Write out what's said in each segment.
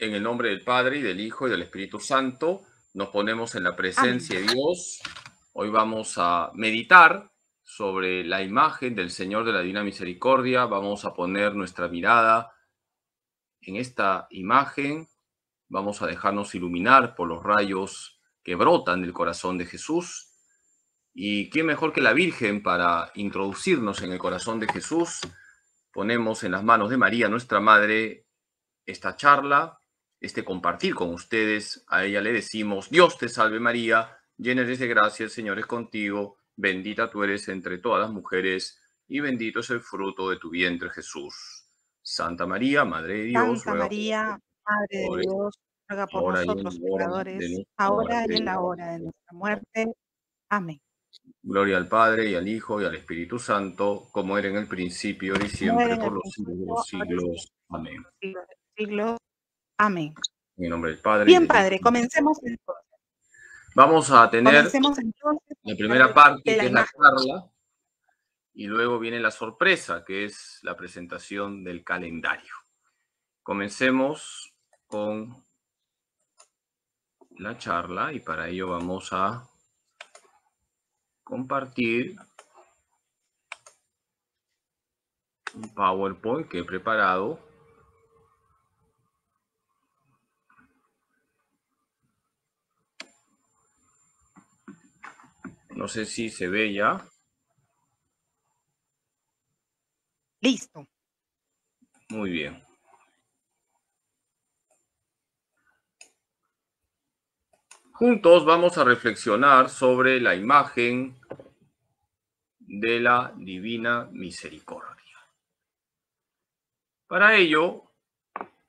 En el nombre del Padre y del Hijo y del Espíritu Santo, nos ponemos en la presencia de Dios. Hoy vamos a meditar sobre la imagen del Señor de la Divina Misericordia. Vamos a poner nuestra mirada en esta imagen. Vamos a dejarnos iluminar por los rayos que brotan del corazón de Jesús. Y qué mejor que la Virgen para introducirnos en el corazón de Jesús. Ponemos en las manos de María, nuestra Madre, esta charla este compartir con ustedes. A ella le decimos, Dios te salve María, llena eres de gracia, el Señor es contigo, bendita tú eres entre todas las mujeres y bendito es el fruto de tu vientre Jesús. Santa María, Madre de Dios. Santa María, Madre de Dios, ruega por nosotros pecadores, ahora y en la hora de nuestra muerte. Amén. Gloria al Padre y al Hijo y al Espíritu Santo, como era en el principio y siempre por los siglos de los siglos. Amén. Amén. En nombre del Padre. Bien, Padre, comencemos entonces. Vamos a tener la primera parte, que es la charla, y luego viene la sorpresa, que es la presentación del calendario. Comencemos con la charla y para ello vamos a compartir un PowerPoint que he preparado No sé si se ve ya. Listo. Muy bien. Juntos vamos a reflexionar sobre la imagen de la divina misericordia. Para ello,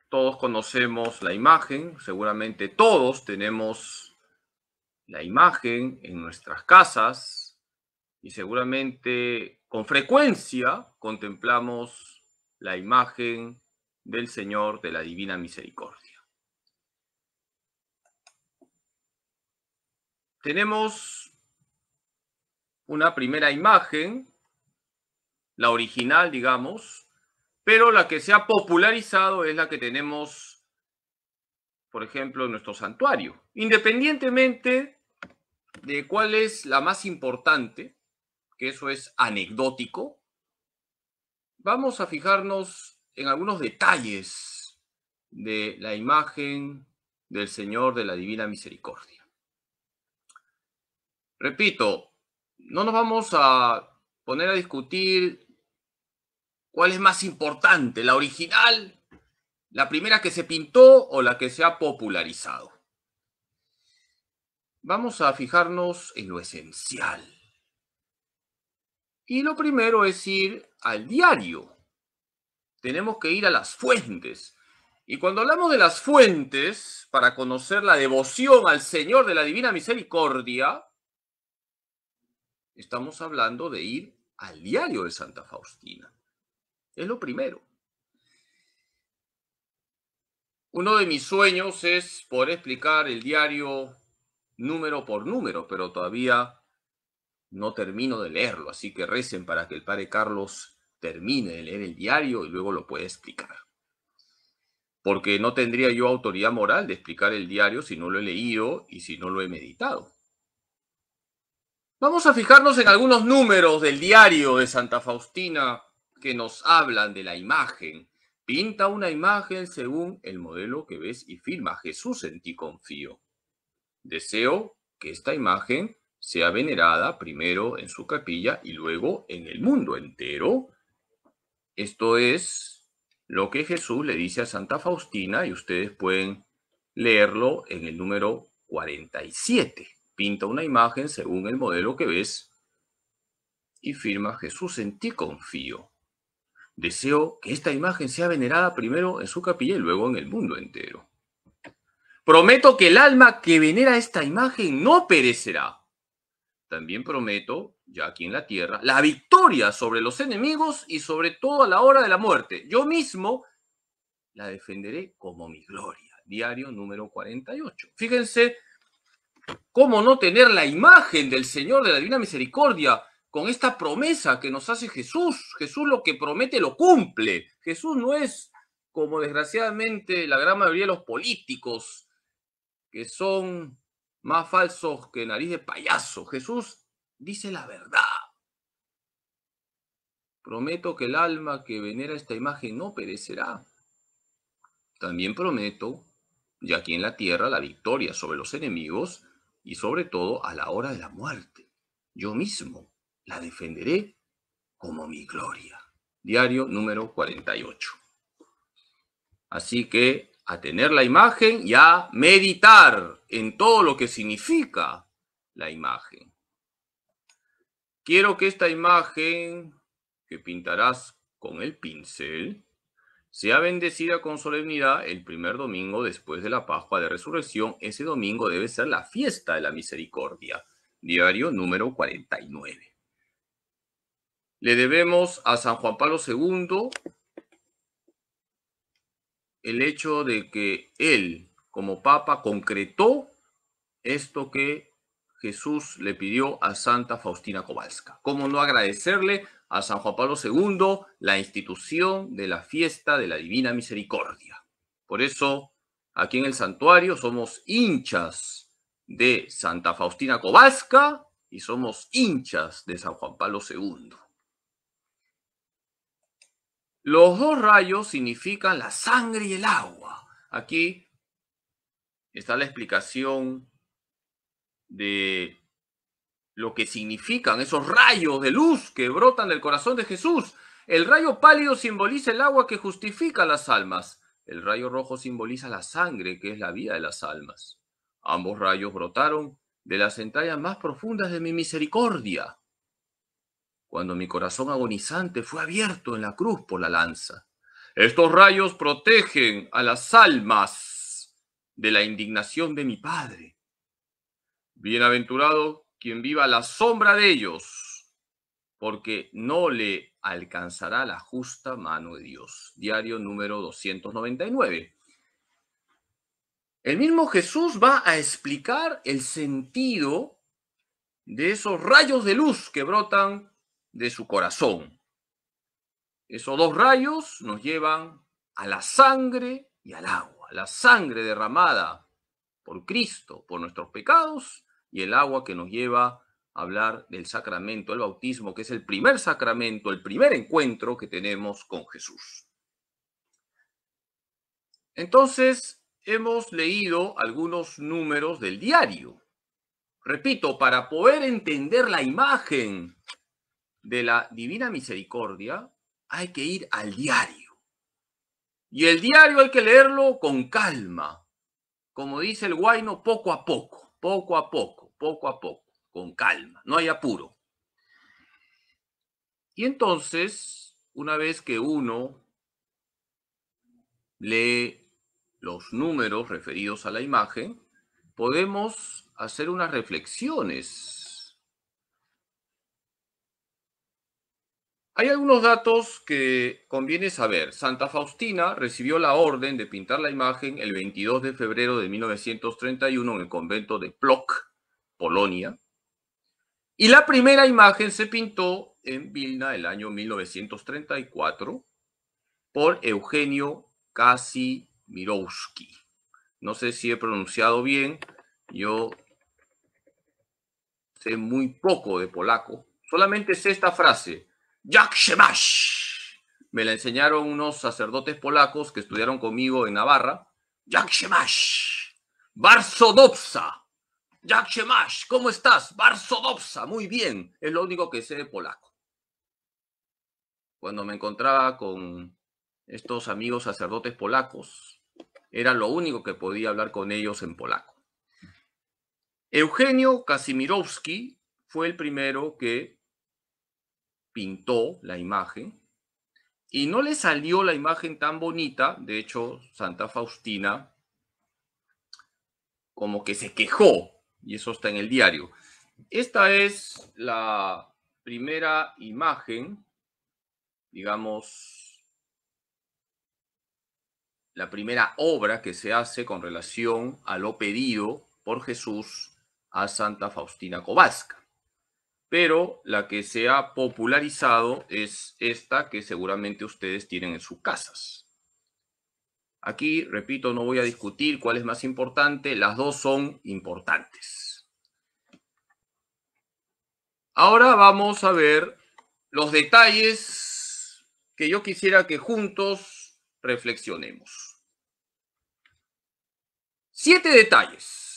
todos conocemos la imagen, seguramente todos tenemos la imagen en nuestras casas y seguramente con frecuencia contemplamos la imagen del Señor de la Divina Misericordia. Tenemos una primera imagen, la original, digamos, pero la que se ha popularizado es la que tenemos, por ejemplo, en nuestro santuario, independientemente de cuál es la más importante, que eso es anecdótico, vamos a fijarnos en algunos detalles de la imagen del Señor de la Divina Misericordia. Repito, no nos vamos a poner a discutir cuál es más importante, la original, la primera que se pintó o la que se ha popularizado vamos a fijarnos en lo esencial. Y lo primero es ir al diario. Tenemos que ir a las fuentes. Y cuando hablamos de las fuentes, para conocer la devoción al Señor de la Divina Misericordia, estamos hablando de ir al diario de Santa Faustina. Es lo primero. Uno de mis sueños es poder explicar el diario número por número, pero todavía no termino de leerlo, así que recen para que el padre Carlos termine de leer el diario y luego lo pueda explicar. Porque no tendría yo autoridad moral de explicar el diario si no lo he leído y si no lo he meditado. Vamos a fijarnos en algunos números del diario de Santa Faustina que nos hablan de la imagen. Pinta una imagen según el modelo que ves y firma Jesús en ti confío. Deseo que esta imagen sea venerada primero en su capilla y luego en el mundo entero. Esto es lo que Jesús le dice a Santa Faustina y ustedes pueden leerlo en el número 47. Pinta una imagen según el modelo que ves y firma Jesús en ti confío. Deseo que esta imagen sea venerada primero en su capilla y luego en el mundo entero. Prometo que el alma que venera esta imagen no perecerá. También prometo, ya aquí en la tierra, la victoria sobre los enemigos y sobre todo a la hora de la muerte. Yo mismo la defenderé como mi gloria. Diario número 48. Fíjense cómo no tener la imagen del Señor de la Divina Misericordia con esta promesa que nos hace Jesús. Jesús lo que promete lo cumple. Jesús no es como desgraciadamente la gran mayoría de los políticos que son más falsos que nariz de payaso. Jesús dice la verdad. Prometo que el alma que venera esta imagen no perecerá. También prometo, ya aquí en la tierra, la victoria sobre los enemigos y sobre todo a la hora de la muerte. Yo mismo la defenderé como mi gloria. Diario número 48. Así que a tener la imagen y a meditar en todo lo que significa la imagen. Quiero que esta imagen que pintarás con el pincel sea bendecida con solemnidad el primer domingo después de la Pascua de Resurrección. Ese domingo debe ser la fiesta de la misericordia. Diario número 49. Le debemos a San Juan Pablo II el hecho de que él, como papa, concretó esto que Jesús le pidió a Santa Faustina Kowalska. ¿Cómo no agradecerle a San Juan Pablo II la institución de la fiesta de la Divina Misericordia? Por eso, aquí en el santuario somos hinchas de Santa Faustina Kowalska y somos hinchas de San Juan Pablo II. Los dos rayos significan la sangre y el agua. Aquí está la explicación de lo que significan esos rayos de luz que brotan del corazón de Jesús. El rayo pálido simboliza el agua que justifica las almas. El rayo rojo simboliza la sangre, que es la vida de las almas. Ambos rayos brotaron de las entrañas más profundas de mi misericordia cuando mi corazón agonizante fue abierto en la cruz por la lanza. Estos rayos protegen a las almas de la indignación de mi Padre. Bienaventurado quien viva a la sombra de ellos, porque no le alcanzará la justa mano de Dios. Diario número 299. El mismo Jesús va a explicar el sentido de esos rayos de luz que brotan de su corazón. Esos dos rayos nos llevan a la sangre y al agua, la sangre derramada por Cristo, por nuestros pecados, y el agua que nos lleva a hablar del sacramento, el bautismo, que es el primer sacramento, el primer encuentro que tenemos con Jesús. Entonces, hemos leído algunos números del diario. Repito, para poder entender la imagen de la divina misericordia, hay que ir al diario. Y el diario hay que leerlo con calma, como dice el guayno, poco a poco, poco a poco, poco a poco, con calma, no hay apuro. Y entonces, una vez que uno lee los números referidos a la imagen, podemos hacer unas reflexiones Hay algunos datos que conviene saber. Santa Faustina recibió la orden de pintar la imagen el 22 de febrero de 1931 en el convento de Plock, Polonia. Y la primera imagen se pintó en Vilna el año 1934 por Eugenio Mirowski. No sé si he pronunciado bien. Yo sé muy poco de polaco. Solamente sé esta frase. Jack Shemash. Me la enseñaron unos sacerdotes polacos que estudiaron conmigo en Navarra. jack Shemash. Barsodopsa. Jack Shemash, ¿cómo estás? Barsodopsa, muy bien. Es lo único que sé de polaco. Cuando me encontraba con estos amigos sacerdotes polacos, era lo único que podía hablar con ellos en polaco. Eugenio Kasimirowski fue el primero que pintó la imagen y no le salió la imagen tan bonita. De hecho, Santa Faustina como que se quejó y eso está en el diario. Esta es la primera imagen, digamos, la primera obra que se hace con relación a lo pedido por Jesús a Santa Faustina Covasca pero la que se ha popularizado es esta que seguramente ustedes tienen en sus casas. Aquí, repito, no voy a discutir cuál es más importante, las dos son importantes. Ahora vamos a ver los detalles que yo quisiera que juntos reflexionemos. Siete detalles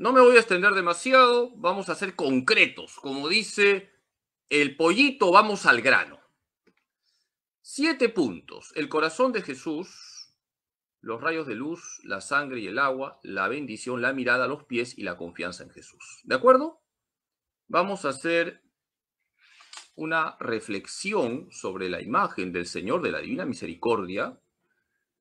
no me voy a extender demasiado, vamos a ser concretos. Como dice el pollito, vamos al grano. Siete puntos. El corazón de Jesús, los rayos de luz, la sangre y el agua, la bendición, la mirada, los pies y la confianza en Jesús. ¿De acuerdo? Vamos a hacer una reflexión sobre la imagen del Señor de la Divina Misericordia,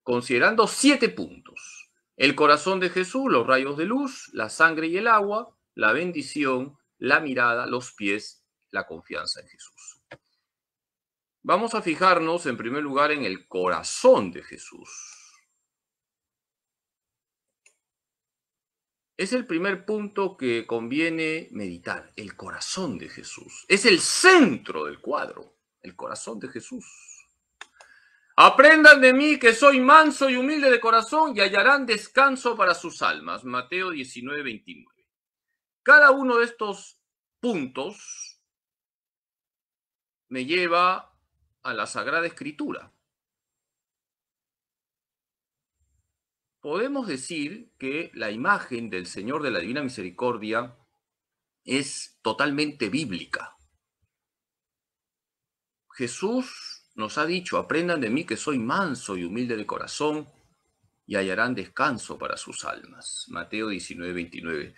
considerando siete puntos. El corazón de Jesús, los rayos de luz, la sangre y el agua, la bendición, la mirada, los pies, la confianza en Jesús. Vamos a fijarnos en primer lugar en el corazón de Jesús. Es el primer punto que conviene meditar, el corazón de Jesús. Es el centro del cuadro, el corazón de Jesús. Aprendan de mí que soy manso y humilde de corazón y hallarán descanso para sus almas. Mateo 19, 29. Cada uno de estos puntos me lleva a la Sagrada Escritura. Podemos decir que la imagen del Señor de la Divina Misericordia es totalmente bíblica. Jesús nos ha dicho, aprendan de mí que soy manso y humilde de corazón y hallarán descanso para sus almas. Mateo 19, 29.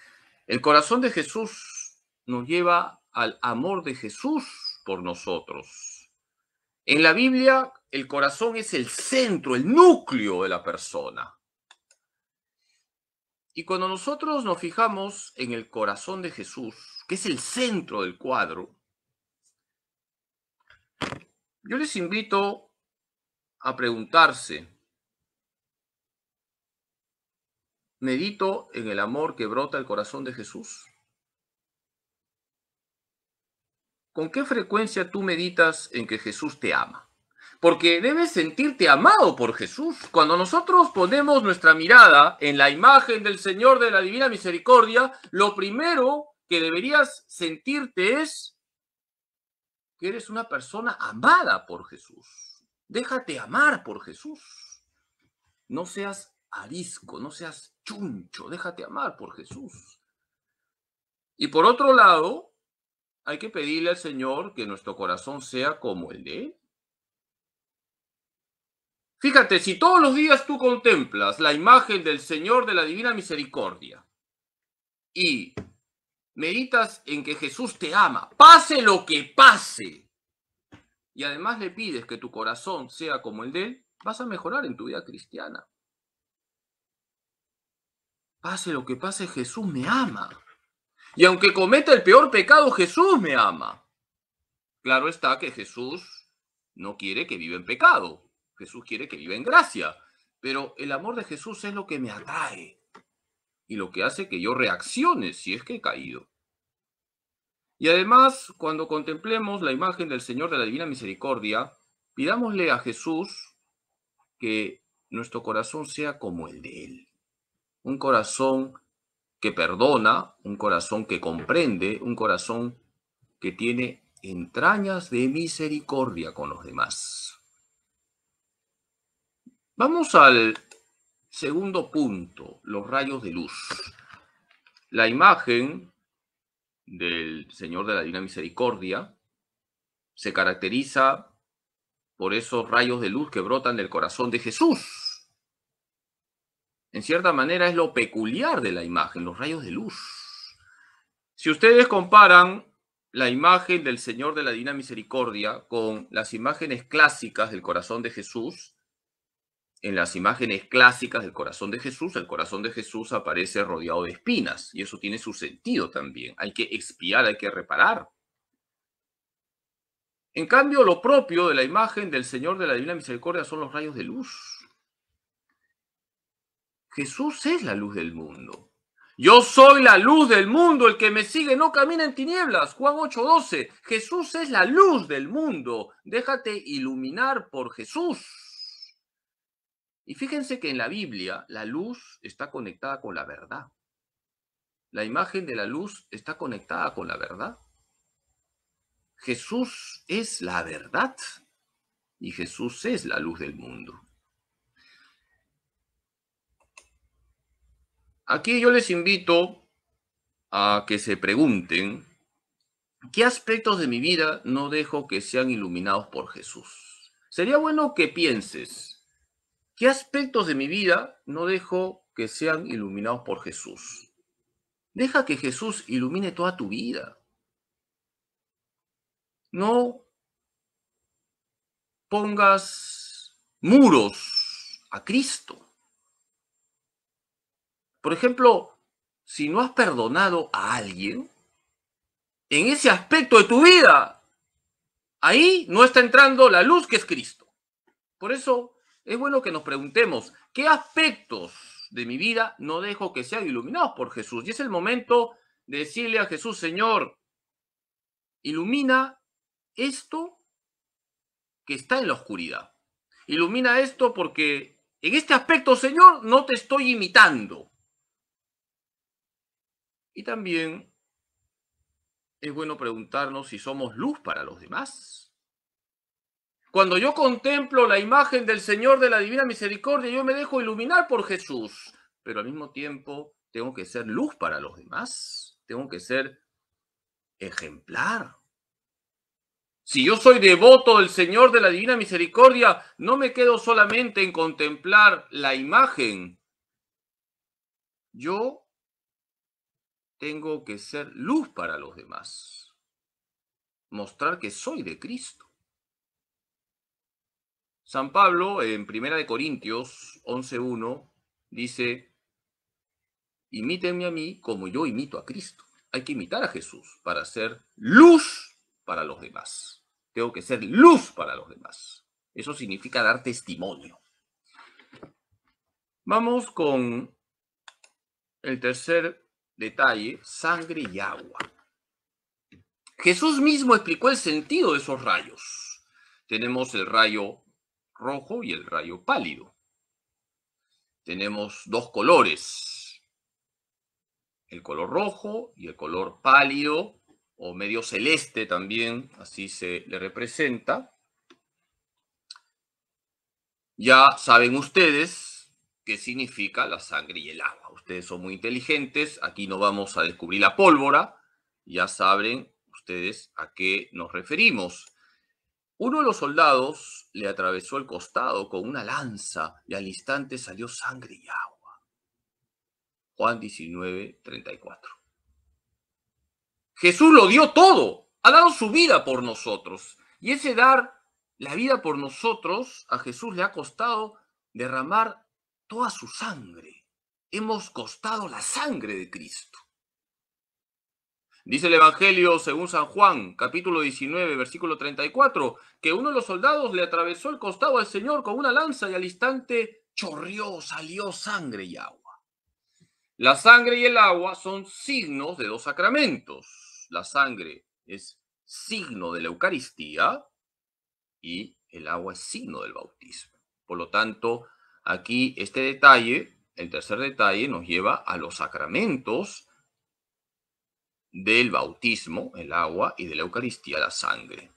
El corazón de Jesús nos lleva al amor de Jesús por nosotros. En la Biblia, el corazón es el centro, el núcleo de la persona. Y cuando nosotros nos fijamos en el corazón de Jesús, que es el centro del cuadro, yo les invito a preguntarse, ¿medito en el amor que brota el corazón de Jesús? ¿Con qué frecuencia tú meditas en que Jesús te ama? Porque debes sentirte amado por Jesús. Cuando nosotros ponemos nuestra mirada en la imagen del Señor de la Divina Misericordia, lo primero que deberías sentirte es eres una persona amada por Jesús. Déjate amar por Jesús. No seas arisco, no seas chuncho, déjate amar por Jesús. Y por otro lado, hay que pedirle al Señor que nuestro corazón sea como el de Él. Fíjate, si todos los días tú contemplas la imagen del Señor de la Divina Misericordia y meditas en que Jesús te ama, pase lo que pase, y además le pides que tu corazón sea como el de Él, vas a mejorar en tu vida cristiana. Pase lo que pase, Jesús me ama. Y aunque cometa el peor pecado, Jesús me ama. Claro está que Jesús no quiere que viva en pecado. Jesús quiere que viva en gracia. Pero el amor de Jesús es lo que me atrae y lo que hace que yo reaccione si es que he caído. Y además, cuando contemplemos la imagen del Señor de la Divina Misericordia, pidámosle a Jesús que nuestro corazón sea como el de Él. Un corazón que perdona, un corazón que comprende, un corazón que tiene entrañas de misericordia con los demás. Vamos al Segundo punto, los rayos de luz. La imagen del Señor de la Divina Misericordia se caracteriza por esos rayos de luz que brotan del corazón de Jesús. En cierta manera es lo peculiar de la imagen, los rayos de luz. Si ustedes comparan la imagen del Señor de la Divina Misericordia con las imágenes clásicas del corazón de Jesús, en las imágenes clásicas del corazón de Jesús, el corazón de Jesús aparece rodeado de espinas y eso tiene su sentido también. Hay que expiar, hay que reparar. En cambio, lo propio de la imagen del Señor de la Divina Misericordia son los rayos de luz. Jesús es la luz del mundo. Yo soy la luz del mundo, el que me sigue no camina en tinieblas. Juan 8:12. Jesús es la luz del mundo. Déjate iluminar por Jesús. Y fíjense que en la Biblia la luz está conectada con la verdad. La imagen de la luz está conectada con la verdad. Jesús es la verdad y Jesús es la luz del mundo. Aquí yo les invito a que se pregunten, ¿qué aspectos de mi vida no dejo que sean iluminados por Jesús? Sería bueno que pienses, ¿Qué aspectos de mi vida no dejo que sean iluminados por Jesús? Deja que Jesús ilumine toda tu vida. No pongas muros a Cristo. Por ejemplo, si no has perdonado a alguien, en ese aspecto de tu vida, ahí no está entrando la luz que es Cristo. Por eso es bueno que nos preguntemos, ¿qué aspectos de mi vida no dejo que sean iluminados por Jesús? Y es el momento de decirle a Jesús, Señor, ilumina esto que está en la oscuridad. Ilumina esto porque en este aspecto, Señor, no te estoy imitando. Y también es bueno preguntarnos si somos luz para los demás. Cuando yo contemplo la imagen del Señor de la Divina Misericordia, yo me dejo iluminar por Jesús, pero al mismo tiempo tengo que ser luz para los demás, tengo que ser ejemplar. Si yo soy devoto del Señor de la Divina Misericordia, no me quedo solamente en contemplar la imagen. Yo tengo que ser luz para los demás, mostrar que soy de Cristo. San Pablo en Primera de Corintios 11.1 dice, imítenme a mí como yo imito a Cristo. Hay que imitar a Jesús para ser luz para los demás. Tengo que ser luz para los demás. Eso significa dar testimonio. Vamos con el tercer detalle, sangre y agua. Jesús mismo explicó el sentido de esos rayos. Tenemos el rayo rojo y el rayo pálido. Tenemos dos colores, el color rojo y el color pálido o medio celeste también, así se le representa. Ya saben ustedes qué significa la sangre y el agua. Ustedes son muy inteligentes, aquí no vamos a descubrir la pólvora, ya saben ustedes a qué nos referimos. Uno de los soldados le atravesó el costado con una lanza y al instante salió sangre y agua. Juan 19, 34. Jesús lo dio todo, ha dado su vida por nosotros. Y ese dar la vida por nosotros a Jesús le ha costado derramar toda su sangre. Hemos costado la sangre de Cristo. Dice el Evangelio según San Juan, capítulo 19, versículo 34, que uno de los soldados le atravesó el costado al Señor con una lanza y al instante chorrió, salió sangre y agua. La sangre y el agua son signos de dos sacramentos. La sangre es signo de la Eucaristía y el agua es signo del bautismo. Por lo tanto, aquí este detalle, el tercer detalle, nos lleva a los sacramentos del bautismo, el agua, y de la Eucaristía, la sangre.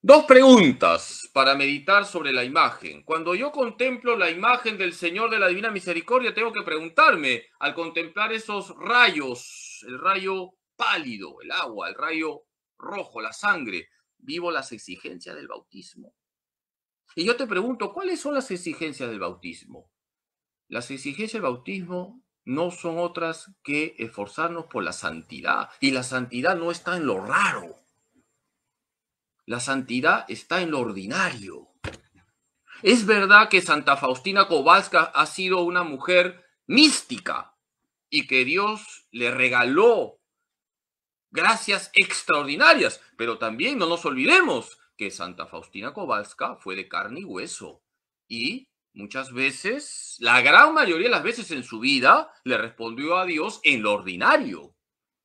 Dos preguntas para meditar sobre la imagen. Cuando yo contemplo la imagen del Señor de la Divina Misericordia, tengo que preguntarme, al contemplar esos rayos, el rayo pálido, el agua, el rayo rojo, la sangre, vivo las exigencias del bautismo. Y yo te pregunto, ¿cuáles son las exigencias del bautismo? Las exigencias del bautismo no son otras que esforzarnos por la santidad. Y la santidad no está en lo raro. La santidad está en lo ordinario. Es verdad que Santa Faustina Kowalska ha sido una mujer mística y que Dios le regaló gracias extraordinarias, pero también no nos olvidemos que Santa Faustina Kowalska fue de carne y hueso y muchas veces, la gran mayoría de las veces en su vida, le respondió a Dios en lo ordinario,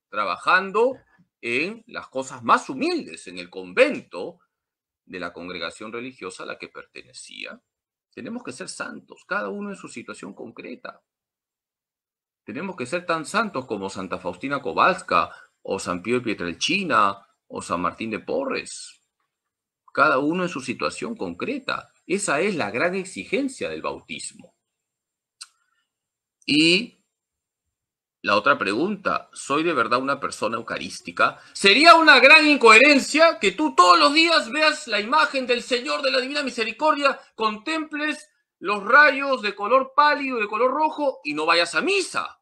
trabajando en las cosas más humildes, en el convento de la congregación religiosa a la que pertenecía. Tenemos que ser santos, cada uno en su situación concreta. Tenemos que ser tan santos como Santa Faustina Kowalska, o San Pío de Pietrelchina, o San Martín de Porres. Cada uno en su situación concreta esa es la gran exigencia del bautismo. Y la otra pregunta, ¿soy de verdad una persona eucarística? Sería una gran incoherencia que tú todos los días veas la imagen del Señor de la Divina Misericordia, contemples los rayos de color pálido, de color rojo, y no vayas a misa.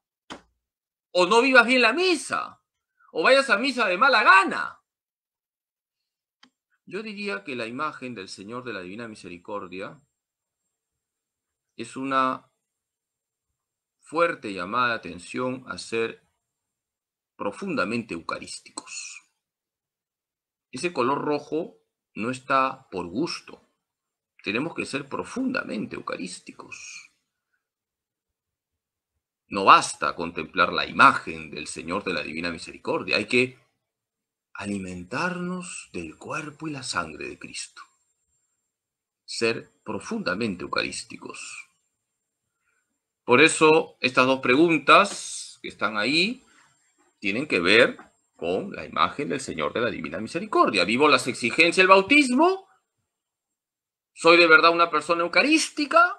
O no vivas bien la misa. O vayas a misa de mala gana. Yo diría que la imagen del Señor de la Divina Misericordia es una fuerte llamada de atención a ser profundamente eucarísticos. Ese color rojo no está por gusto. Tenemos que ser profundamente eucarísticos. No basta contemplar la imagen del Señor de la Divina Misericordia, hay que alimentarnos del cuerpo y la sangre de Cristo. Ser profundamente eucarísticos. Por eso estas dos preguntas que están ahí tienen que ver con la imagen del Señor de la Divina Misericordia. ¿Vivo las exigencias del bautismo? ¿Soy de verdad una persona eucarística?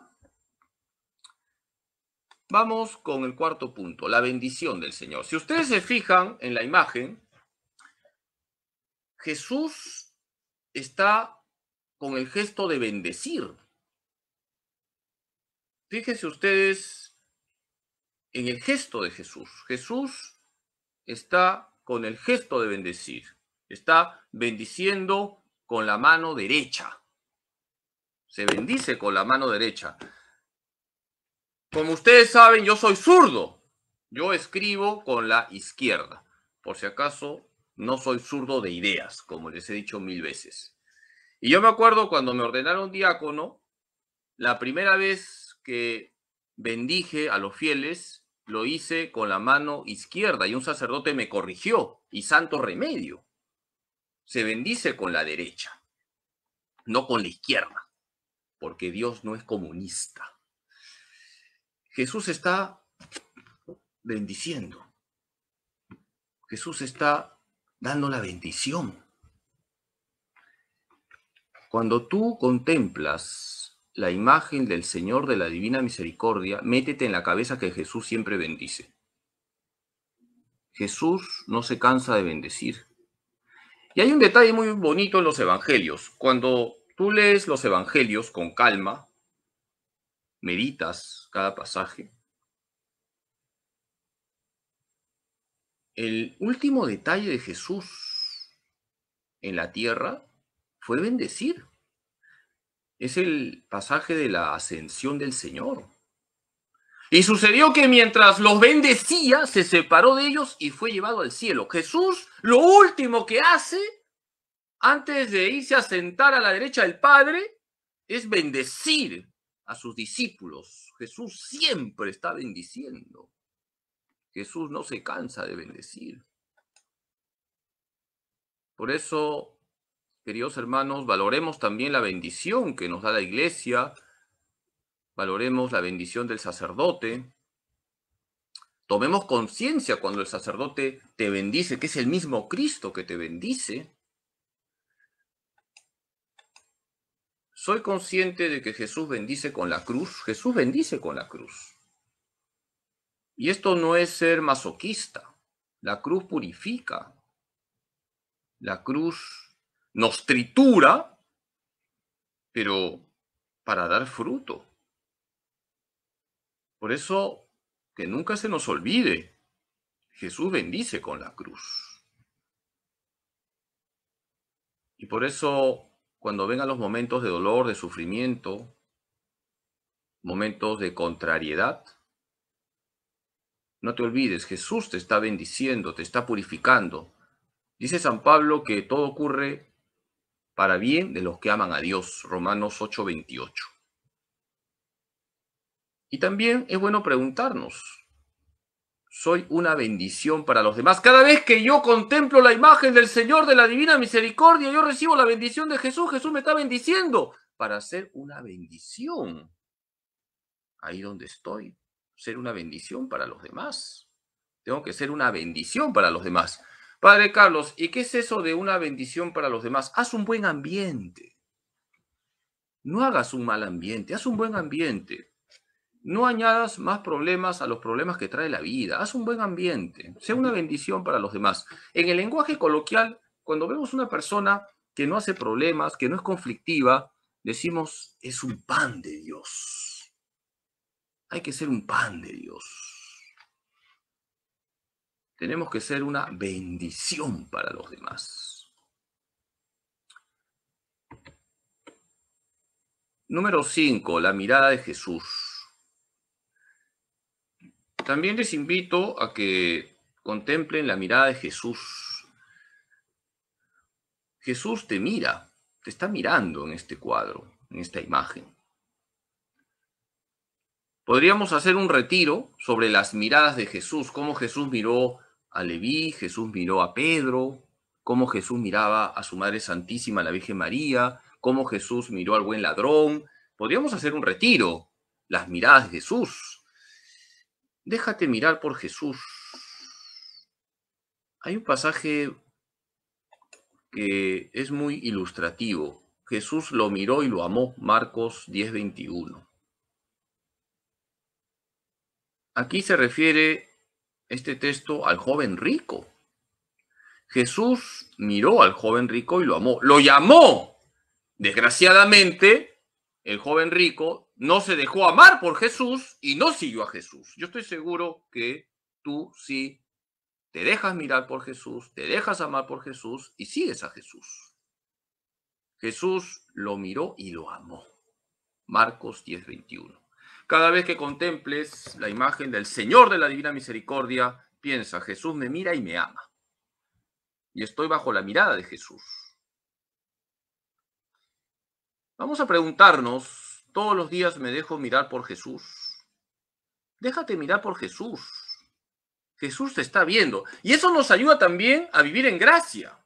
Vamos con el cuarto punto, la bendición del Señor. Si ustedes se fijan en la imagen, Jesús está con el gesto de bendecir. Fíjense ustedes en el gesto de Jesús. Jesús está con el gesto de bendecir. Está bendiciendo con la mano derecha. Se bendice con la mano derecha. Como ustedes saben, yo soy zurdo. Yo escribo con la izquierda. Por si acaso no soy zurdo de ideas, como les he dicho mil veces. Y yo me acuerdo cuando me ordenaron diácono, la primera vez que bendije a los fieles, lo hice con la mano izquierda y un sacerdote me corrigió, y santo remedio. Se bendice con la derecha, no con la izquierda, porque Dios no es comunista. Jesús está bendiciendo. Jesús está dando la bendición. Cuando tú contemplas la imagen del Señor de la Divina Misericordia, métete en la cabeza que Jesús siempre bendice. Jesús no se cansa de bendecir. Y hay un detalle muy bonito en los evangelios. Cuando tú lees los evangelios con calma, meditas cada pasaje, El último detalle de Jesús en la tierra fue bendecir. Es el pasaje de la ascensión del Señor. Y sucedió que mientras los bendecía, se separó de ellos y fue llevado al cielo. Jesús lo último que hace antes de irse a sentar a la derecha del Padre es bendecir a sus discípulos. Jesús siempre está bendiciendo. Jesús no se cansa de bendecir. Por eso, queridos hermanos, valoremos también la bendición que nos da la iglesia, valoremos la bendición del sacerdote. Tomemos conciencia cuando el sacerdote te bendice, que es el mismo Cristo que te bendice. Soy consciente de que Jesús bendice con la cruz. Jesús bendice con la cruz. Y esto no es ser masoquista. La cruz purifica. La cruz nos tritura, pero para dar fruto. Por eso, que nunca se nos olvide, Jesús bendice con la cruz. Y por eso, cuando vengan los momentos de dolor, de sufrimiento, momentos de contrariedad, no te olvides, Jesús te está bendiciendo, te está purificando. Dice San Pablo que todo ocurre para bien de los que aman a Dios, Romanos 8:28. Y también es bueno preguntarnos, ¿soy una bendición para los demás? Cada vez que yo contemplo la imagen del Señor de la Divina Misericordia, yo recibo la bendición de Jesús, Jesús me está bendiciendo para ser una bendición ahí donde estoy ser una bendición para los demás. Tengo que ser una bendición para los demás. Padre Carlos, ¿y qué es eso de una bendición para los demás? Haz un buen ambiente. No hagas un mal ambiente, haz un buen ambiente. No añadas más problemas a los problemas que trae la vida. Haz un buen ambiente. Sea una bendición para los demás. En el lenguaje coloquial, cuando vemos una persona que no hace problemas, que no es conflictiva, decimos, es un pan de Dios hay que ser un pan de Dios. Tenemos que ser una bendición para los demás. Número 5. La mirada de Jesús. También les invito a que contemplen la mirada de Jesús. Jesús te mira, te está mirando en este cuadro, en esta imagen. Podríamos hacer un retiro sobre las miradas de Jesús, cómo Jesús miró a Leví, Jesús miró a Pedro, cómo Jesús miraba a su Madre Santísima, la Virgen María, cómo Jesús miró al buen ladrón. Podríamos hacer un retiro, las miradas de Jesús. Déjate mirar por Jesús. Hay un pasaje que es muy ilustrativo. Jesús lo miró y lo amó, Marcos 10:21. Aquí se refiere este texto al joven rico. Jesús miró al joven rico y lo amó. Lo llamó. Desgraciadamente, el joven rico no se dejó amar por Jesús y no siguió a Jesús. Yo estoy seguro que tú sí te dejas mirar por Jesús, te dejas amar por Jesús y sigues a Jesús. Jesús lo miró y lo amó. Marcos 21. Cada vez que contemples la imagen del Señor de la Divina Misericordia, piensa, Jesús me mira y me ama. Y estoy bajo la mirada de Jesús. Vamos a preguntarnos, todos los días me dejo mirar por Jesús. Déjate mirar por Jesús. Jesús te está viendo. Y eso nos ayuda también a vivir en gracia.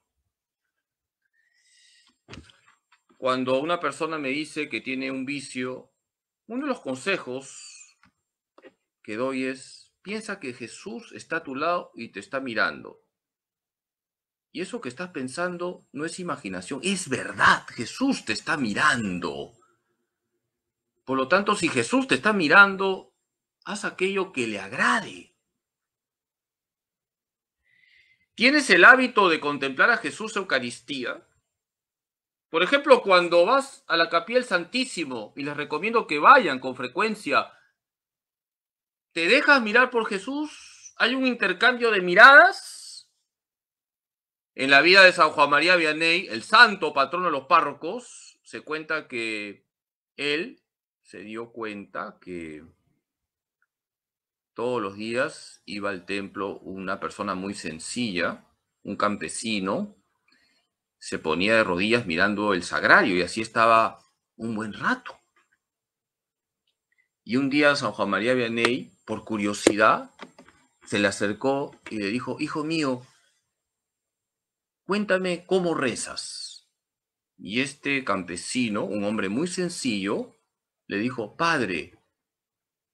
Cuando una persona me dice que tiene un vicio uno de los consejos que doy es, piensa que Jesús está a tu lado y te está mirando. Y eso que estás pensando no es imaginación, es verdad, Jesús te está mirando. Por lo tanto, si Jesús te está mirando, haz aquello que le agrade. ¿Tienes el hábito de contemplar a Jesús Eucaristía? Por ejemplo, cuando vas a la capilla del Santísimo, y les recomiendo que vayan con frecuencia, ¿te dejas mirar por Jesús? ¿Hay un intercambio de miradas? En la vida de San Juan María Vianney, el santo patrono de los párrocos, se cuenta que él se dio cuenta que todos los días iba al templo una persona muy sencilla, un campesino, se ponía de rodillas mirando el sagrario y así estaba un buen rato. Y un día San Juan María Vianney, por curiosidad, se le acercó y le dijo, hijo mío, cuéntame cómo rezas. Y este campesino, un hombre muy sencillo, le dijo, padre,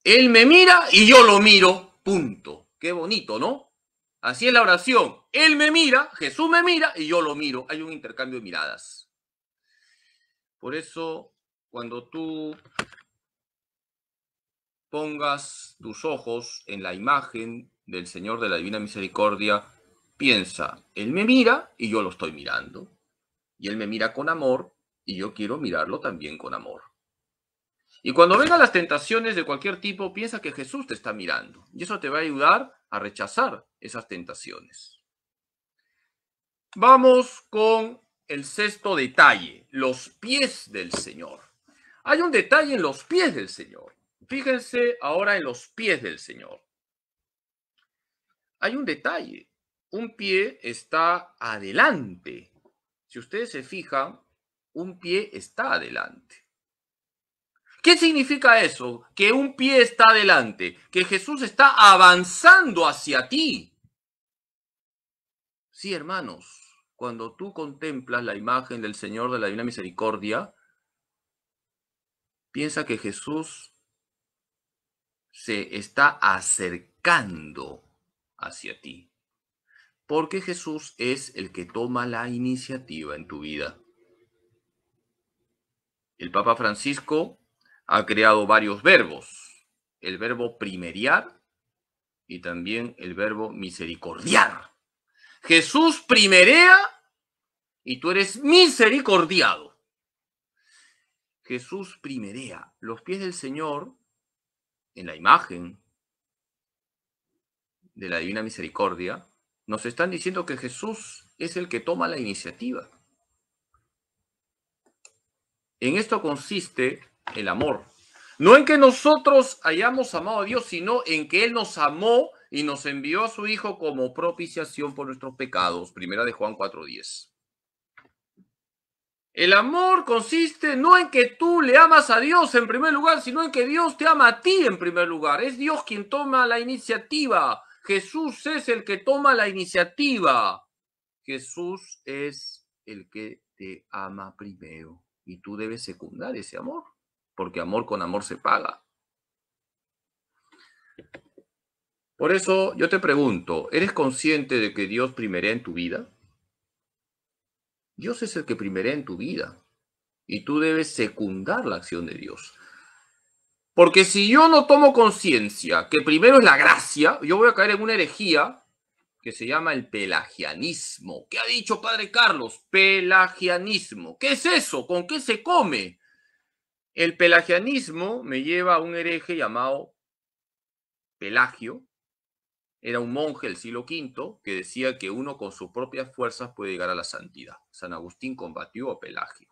él me mira y yo lo miro, punto. Qué bonito, ¿no? Así es la oración. Él me mira, Jesús me mira y yo lo miro. Hay un intercambio de miradas. Por eso, cuando tú pongas tus ojos en la imagen del Señor de la Divina Misericordia, piensa, Él me mira y yo lo estoy mirando. Y Él me mira con amor y yo quiero mirarlo también con amor. Y cuando vengan las tentaciones de cualquier tipo, piensa que Jesús te está mirando. Y eso te va a ayudar a rechazar esas tentaciones. Vamos con el sexto detalle, los pies del Señor. Hay un detalle en los pies del Señor. Fíjense ahora en los pies del Señor. Hay un detalle. Un pie está adelante. Si ustedes se fijan, un pie está adelante. ¿Qué significa eso? Que un pie está adelante, que Jesús está avanzando hacia ti. Sí, hermanos, cuando tú contemplas la imagen del Señor de la Divina Misericordia, piensa que Jesús se está acercando hacia ti, porque Jesús es el que toma la iniciativa en tu vida. El Papa Francisco ha creado varios verbos, el verbo primeriar y también el verbo misericordiar. Jesús primerea y tú eres misericordiado. Jesús primerea. Los pies del Señor, en la imagen de la Divina Misericordia, nos están diciendo que Jesús es el que toma la iniciativa. En esto consiste el amor. No en que nosotros hayamos amado a Dios, sino en que Él nos amó y nos envió a su Hijo como propiciación por nuestros pecados. Primera de Juan 4.10. El amor consiste no en que tú le amas a Dios en primer lugar, sino en que Dios te ama a ti en primer lugar. Es Dios quien toma la iniciativa. Jesús es el que toma la iniciativa. Jesús es el que te ama primero y tú debes secundar ese amor porque amor con amor se paga. Por eso yo te pregunto, ¿eres consciente de que Dios primerea en tu vida? Dios es el que primerea en tu vida y tú debes secundar la acción de Dios. Porque si yo no tomo conciencia que primero es la gracia, yo voy a caer en una herejía que se llama el pelagianismo. ¿Qué ha dicho Padre Carlos? Pelagianismo. ¿Qué es eso? ¿Con qué se come? El pelagianismo me lleva a un hereje llamado Pelagio. Era un monje del siglo V que decía que uno con sus propias fuerzas puede llegar a la santidad. San Agustín combatió a Pelagio.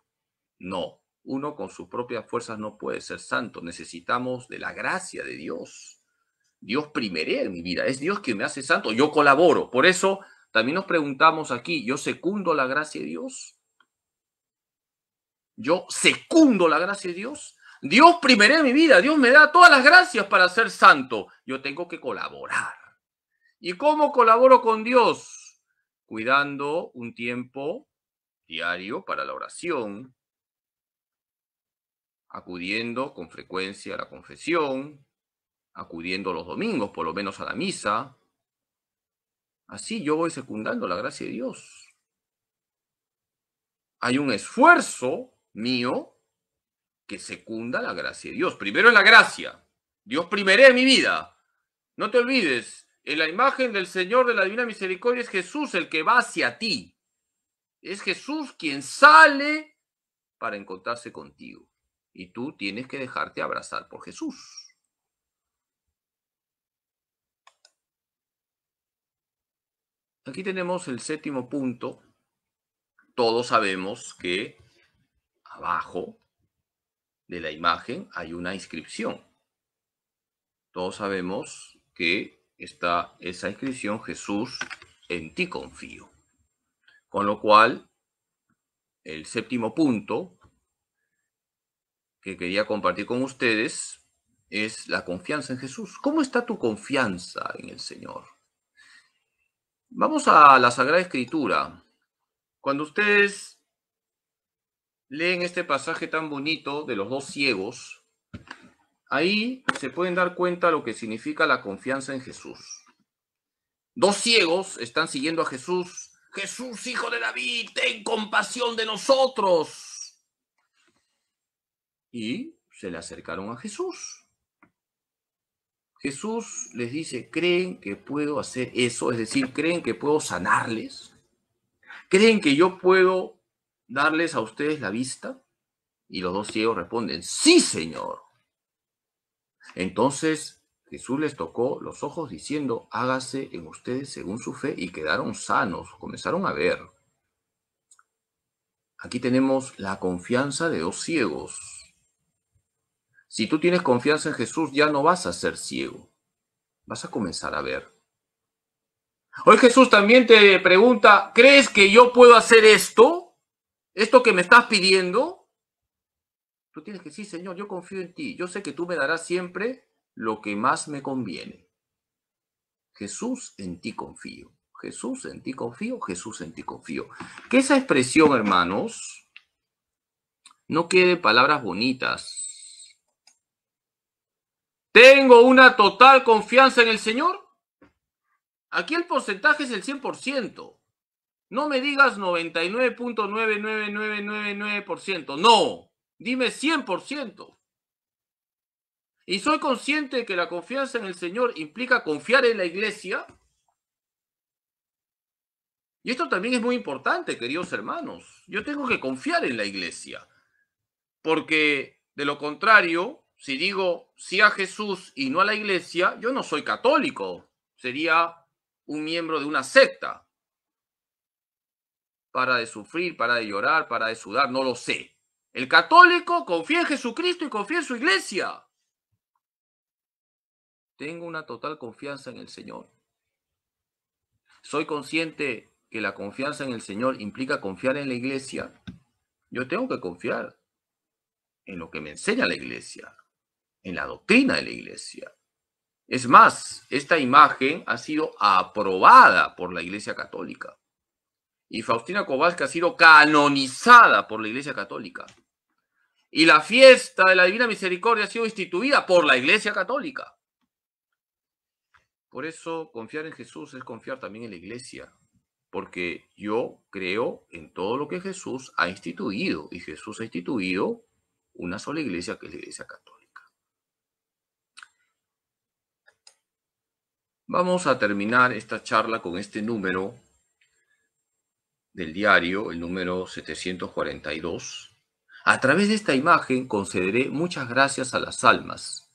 No, uno con sus propias fuerzas no puede ser santo. Necesitamos de la gracia de Dios. Dios primeré en mi vida. Es Dios quien me hace santo. Yo colaboro. Por eso también nos preguntamos aquí, ¿yo secundo la gracia de Dios? Yo secundo la gracia de Dios. Dios primeré mi vida. Dios me da todas las gracias para ser santo. Yo tengo que colaborar. ¿Y cómo colaboro con Dios? Cuidando un tiempo diario para la oración, acudiendo con frecuencia a la confesión, acudiendo los domingos por lo menos a la misa. Así yo voy secundando la gracia de Dios. Hay un esfuerzo mío que secunda la gracia de Dios. Primero es la gracia. Dios primeré en mi vida. No te olvides, en la imagen del Señor de la Divina Misericordia es Jesús el que va hacia ti. Es Jesús quien sale para encontrarse contigo. Y tú tienes que dejarte abrazar por Jesús. Aquí tenemos el séptimo punto. Todos sabemos que abajo de la imagen hay una inscripción. Todos sabemos que está esa inscripción, Jesús, en ti confío. Con lo cual, el séptimo punto que quería compartir con ustedes es la confianza en Jesús. ¿Cómo está tu confianza en el Señor? Vamos a la Sagrada Escritura. Cuando ustedes leen este pasaje tan bonito de los dos ciegos, ahí se pueden dar cuenta lo que significa la confianza en Jesús. Dos ciegos están siguiendo a Jesús. Jesús, hijo de David, ten compasión de nosotros. Y se le acercaron a Jesús. Jesús les dice, ¿creen que puedo hacer eso? Es decir, ¿creen que puedo sanarles? ¿Creen que yo puedo darles a ustedes la vista? Y los dos ciegos responden, sí, Señor. Entonces Jesús les tocó los ojos diciendo, hágase en ustedes según su fe, y quedaron sanos, comenzaron a ver. Aquí tenemos la confianza de dos ciegos. Si tú tienes confianza en Jesús, ya no vas a ser ciego, vas a comenzar a ver. Hoy Jesús también te pregunta, ¿crees que yo puedo hacer esto? esto que me estás pidiendo, tú tienes que decir, sí, Señor, yo confío en ti, yo sé que tú me darás siempre lo que más me conviene. Jesús en ti confío, Jesús en ti confío, Jesús en ti confío. Que esa expresión, hermanos, no quede palabras bonitas. ¿Tengo una total confianza en el Señor? Aquí el porcentaje es el 100%. No me digas 99.99999%, no, dime 100%. Y soy consciente de que la confianza en el Señor implica confiar en la iglesia. Y esto también es muy importante, queridos hermanos. Yo tengo que confiar en la iglesia. Porque de lo contrario, si digo sí a Jesús y no a la iglesia, yo no soy católico. Sería un miembro de una secta para de sufrir, para de llorar, para de sudar, no lo sé. El católico confía en Jesucristo y confía en su iglesia. Tengo una total confianza en el Señor. Soy consciente que la confianza en el Señor implica confiar en la iglesia. Yo tengo que confiar en lo que me enseña la iglesia, en la doctrina de la iglesia. Es más, esta imagen ha sido aprobada por la iglesia católica y Faustina Kowalska ha sido canonizada por la Iglesia Católica. Y la fiesta de la Divina Misericordia ha sido instituida por la Iglesia Católica. Por eso confiar en Jesús es confiar también en la Iglesia, porque yo creo en todo lo que Jesús ha instituido, y Jesús ha instituido una sola iglesia que es la Iglesia Católica. Vamos a terminar esta charla con este número del diario, el número 742, a través de esta imagen concederé muchas gracias a las almas.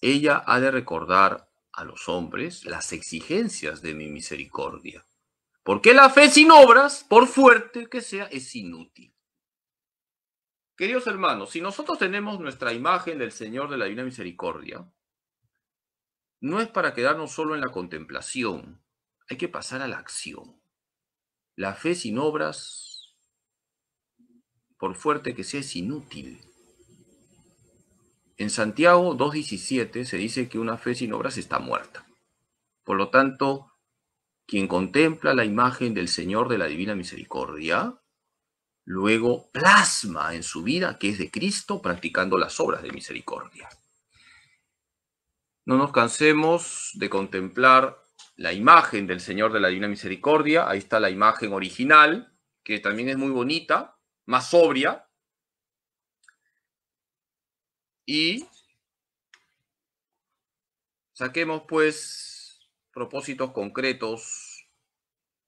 Ella ha de recordar a los hombres las exigencias de mi misericordia. Porque la fe sin obras, por fuerte que sea, es inútil. Queridos hermanos, si nosotros tenemos nuestra imagen del Señor de la Divina Misericordia, no es para quedarnos solo en la contemplación, hay que pasar a la acción. La fe sin obras, por fuerte que sea, es inútil. En Santiago 2.17 se dice que una fe sin obras está muerta. Por lo tanto, quien contempla la imagen del Señor de la Divina Misericordia, luego plasma en su vida que es de Cristo practicando las obras de misericordia. No nos cansemos de contemplar la imagen del Señor de la Divina Misericordia, ahí está la imagen original, que también es muy bonita, más sobria. Y saquemos pues propósitos concretos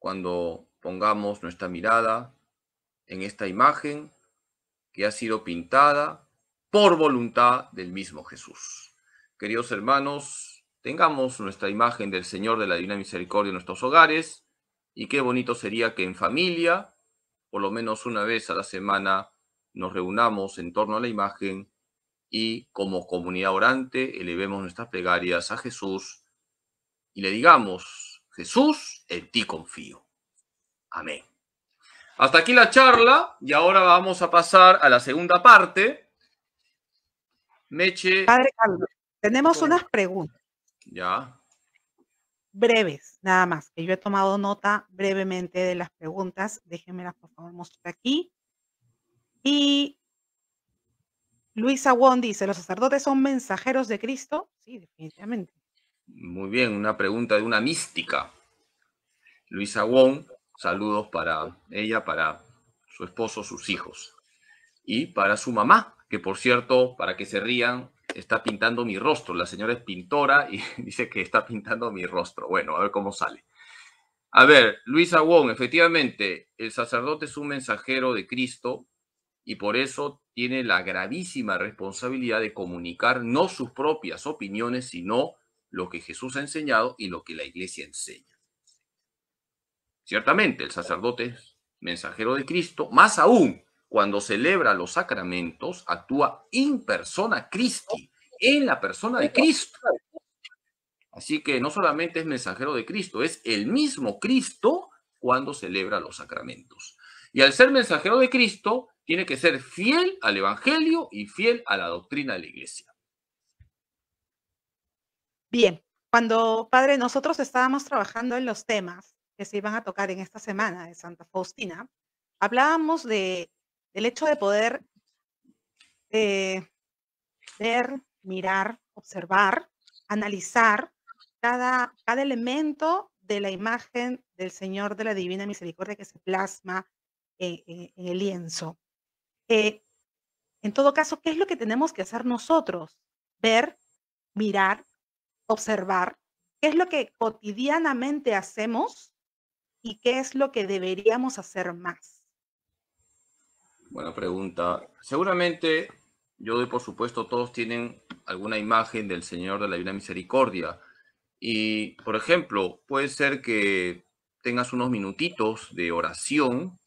cuando pongamos nuestra mirada en esta imagen que ha sido pintada por voluntad del mismo Jesús. Queridos hermanos, tengamos nuestra imagen del Señor de la Divina Misericordia en nuestros hogares y qué bonito sería que en familia, por lo menos una vez a la semana, nos reunamos en torno a la imagen y como comunidad orante elevemos nuestras plegarias a Jesús y le digamos, Jesús, en ti confío. Amén. Hasta aquí la charla y ahora vamos a pasar a la segunda parte. Meche. Padre tenemos unas preguntas. Ya. Breves, nada más, que yo he tomado nota brevemente de las preguntas. Déjenmelas, por favor, mostrar aquí. Y Luisa Wong dice, ¿los sacerdotes son mensajeros de Cristo? Sí, definitivamente. Muy bien, una pregunta de una mística. Luisa Wong, saludos para ella, para su esposo, sus hijos y para su mamá, que por cierto, para que se rían, está pintando mi rostro. La señora es pintora y dice que está pintando mi rostro. Bueno, a ver cómo sale. A ver, Luis Wong, efectivamente, el sacerdote es un mensajero de Cristo y por eso tiene la gravísima responsabilidad de comunicar no sus propias opiniones, sino lo que Jesús ha enseñado y lo que la iglesia enseña. Ciertamente, el sacerdote es mensajero de Cristo, más aún cuando celebra los sacramentos, actúa en persona Christi, en la persona de Cristo. Así que no solamente es mensajero de Cristo, es el mismo Cristo cuando celebra los sacramentos. Y al ser mensajero de Cristo, tiene que ser fiel al Evangelio y fiel a la doctrina de la Iglesia. Bien, cuando, padre, nosotros estábamos trabajando en los temas que se iban a tocar en esta semana de Santa Faustina, hablábamos de el hecho de poder eh, ver, mirar, observar, analizar cada, cada elemento de la imagen del Señor de la Divina Misericordia que se plasma en, el lienzo. Eh, en todo caso, ¿qué es lo que tenemos que hacer nosotros? Ver, mirar, observar, qué es lo que cotidianamente hacemos y qué es lo que deberíamos hacer más. Buena pregunta. Seguramente, yo doy por supuesto, todos tienen alguna imagen del Señor de la Divina Misericordia. Y, por ejemplo, puede ser que tengas unos minutitos de oración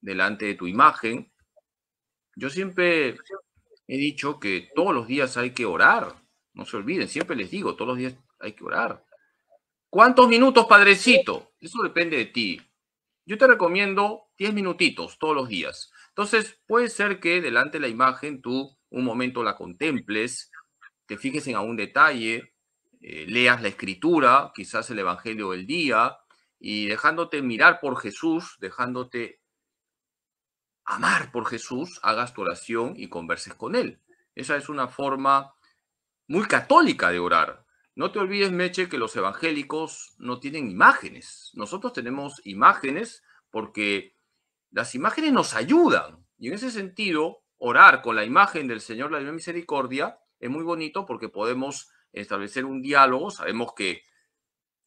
delante de tu imagen. Yo siempre he dicho que todos los días hay que orar. No se olviden, siempre les digo, todos los días hay que orar. ¿Cuántos minutos, padrecito? Eso depende de ti. Yo te recomiendo 10 minutitos todos los días. Entonces, puede ser que delante de la imagen tú un momento la contemples, te fijes en algún detalle, eh, leas la escritura, quizás el Evangelio del día, y dejándote mirar por Jesús, dejándote amar por Jesús, hagas tu oración y converses con Él. Esa es una forma muy católica de orar. No te olvides, Meche, que los evangélicos no tienen imágenes. Nosotros tenemos imágenes porque las imágenes nos ayudan. Y en ese sentido, orar con la imagen del Señor, la Misericordia, es muy bonito porque podemos establecer un diálogo. Sabemos que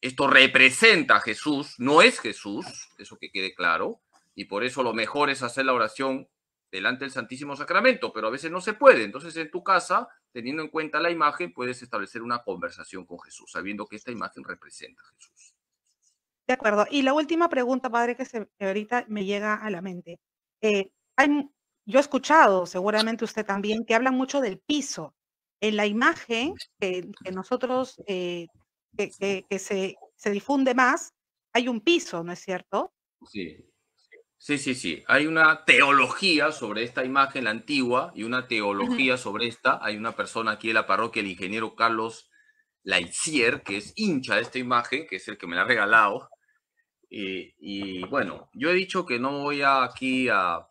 esto representa a Jesús, no es Jesús, eso que quede claro. Y por eso lo mejor es hacer la oración delante del Santísimo Sacramento, pero a veces no se puede. Entonces en tu casa, teniendo en cuenta la imagen, puedes establecer una conversación con Jesús, sabiendo que esta imagen representa a Jesús. De acuerdo. Y la última pregunta, padre, que, se, ahorita me llega a la mente. Eh, yo he escuchado, seguramente usted también, que hablan mucho del piso. En la imagen que, nosotros, eh, que, se, se, difunde más, hay un piso, ¿no es cierto? Sí. Sí, sí, sí. Hay una teología sobre esta imagen, la antigua, y una teología sobre esta. Hay una persona aquí en la parroquia, el ingeniero Carlos Laizier, que es hincha de esta imagen, que es el que me la ha regalado. Eh, y, bueno, yo he dicho que no voy aquí a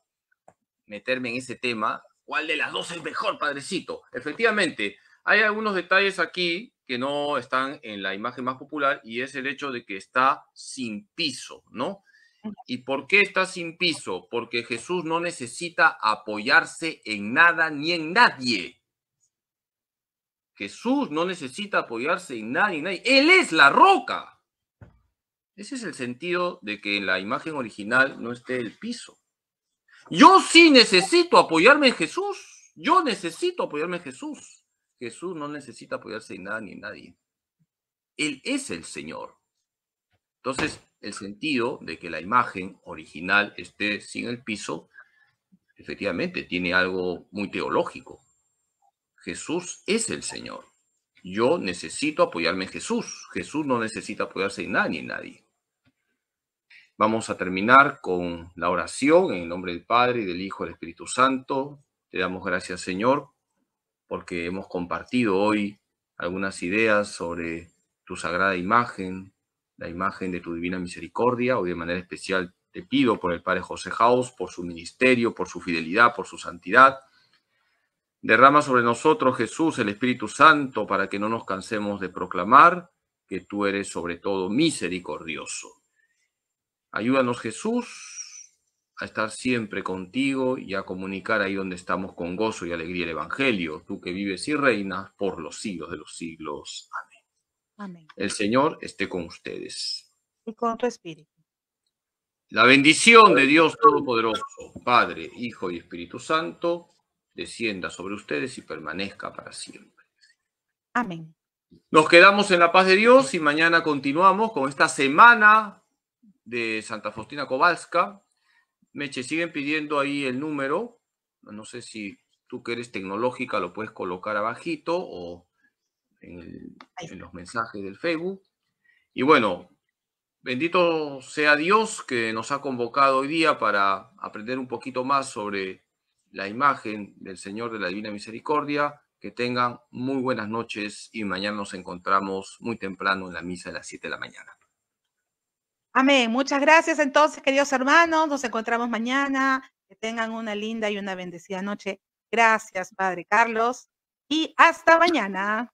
meterme en ese tema. ¿Cuál de las dos es mejor, padrecito? Efectivamente, hay algunos detalles aquí que no están en la imagen más popular y es el hecho de que está sin piso, ¿no? ¿Y por qué está sin piso? Porque Jesús no necesita apoyarse en nada ni en nadie. Jesús no necesita apoyarse en nadie en nadie. Él es la roca. Ese es el sentido de que en la imagen original no esté el piso. Yo sí necesito apoyarme en Jesús. Yo necesito apoyarme en Jesús. Jesús no necesita apoyarse en nada ni en nadie. Él es el Señor. Entonces, el sentido de que la imagen original esté sin el piso, efectivamente, tiene algo muy teológico. Jesús es el Señor. Yo necesito apoyarme en Jesús. Jesús no necesita apoyarse en nada ni en nadie. Vamos a terminar con la oración en el nombre del Padre, y del Hijo y del Espíritu Santo. Te damos gracias, Señor, porque hemos compartido hoy algunas ideas sobre tu sagrada imagen, la imagen de tu divina misericordia. Hoy de manera especial te pido por el Padre José Haus, por su ministerio, por su fidelidad, por su santidad. Derrama sobre nosotros, Jesús, el Espíritu Santo, para que no nos cansemos de proclamar que tú eres sobre todo misericordioso. Ayúdanos Jesús a estar siempre contigo y a comunicar ahí donde estamos con gozo y alegría el Evangelio, tú que vives y reinas por los siglos de los siglos. Amén. Amén. El Señor esté con ustedes. Y con tu espíritu. La bendición de Dios Todopoderoso, Padre, Hijo y Espíritu Santo, descienda sobre ustedes y permanezca para siempre. Amén. Nos quedamos en la paz de Dios y mañana continuamos con esta semana de Santa Faustina Kowalska. Meche, siguen pidiendo ahí el número. No sé si tú que eres tecnológica lo puedes colocar abajito o en, en los mensajes del Facebook. Y bueno, bendito sea Dios que nos ha convocado hoy día para aprender un poquito más sobre la imagen del Señor de la Divina Misericordia. Que tengan muy buenas noches y mañana nos encontramos muy temprano en la misa de las 7 de la mañana. Amén. Muchas gracias entonces, queridos hermanos. Nos encontramos mañana. Que tengan una linda y una bendecida noche. Gracias, Padre Carlos. Y hasta mañana.